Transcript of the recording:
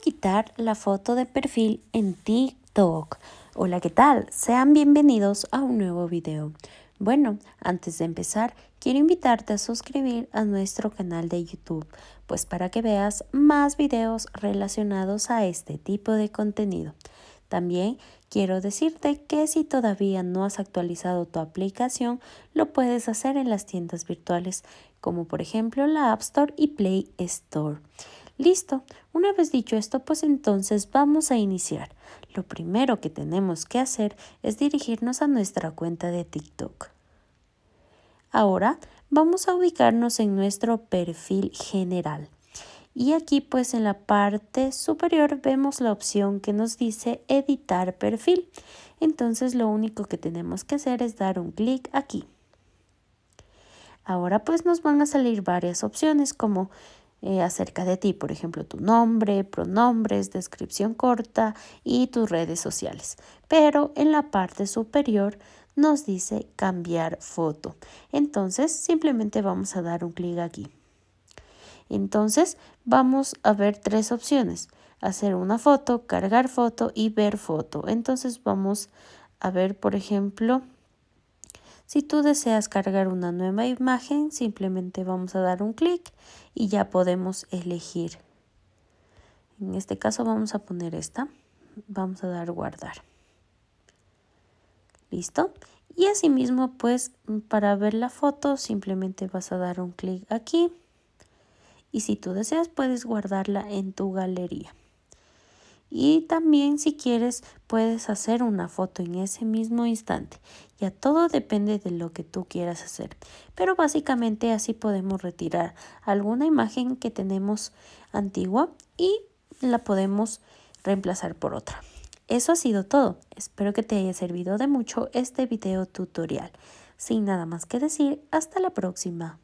quitar la foto de perfil en TikTok? Hola, ¿qué tal? Sean bienvenidos a un nuevo video. Bueno, antes de empezar, quiero invitarte a suscribir a nuestro canal de YouTube, pues para que veas más videos relacionados a este tipo de contenido. También quiero decirte que si todavía no has actualizado tu aplicación, lo puedes hacer en las tiendas virtuales, como por ejemplo la App Store y Play Store. Listo, una vez dicho esto, pues entonces vamos a iniciar. Lo primero que tenemos que hacer es dirigirnos a nuestra cuenta de TikTok. Ahora vamos a ubicarnos en nuestro perfil general. Y aquí pues en la parte superior vemos la opción que nos dice editar perfil. Entonces lo único que tenemos que hacer es dar un clic aquí. Ahora pues nos van a salir varias opciones como eh, acerca de ti, por ejemplo, tu nombre, pronombres, descripción corta y tus redes sociales. Pero en la parte superior nos dice cambiar foto. Entonces, simplemente vamos a dar un clic aquí. Entonces, vamos a ver tres opciones. Hacer una foto, cargar foto y ver foto. Entonces, vamos a ver, por ejemplo, si tú deseas cargar una nueva imagen, simplemente vamos a dar un clic y ya podemos elegir. En este caso vamos a poner esta. Vamos a dar guardar. ¿Listo? Y asimismo, pues, para ver la foto, simplemente vas a dar un clic aquí. Y si tú deseas, puedes guardarla en tu galería y también si quieres puedes hacer una foto en ese mismo instante. Ya todo depende de lo que tú quieras hacer. Pero básicamente así podemos retirar alguna imagen que tenemos antigua y la podemos reemplazar por otra. Eso ha sido todo. Espero que te haya servido de mucho este video tutorial. Sin nada más que decir, hasta la próxima.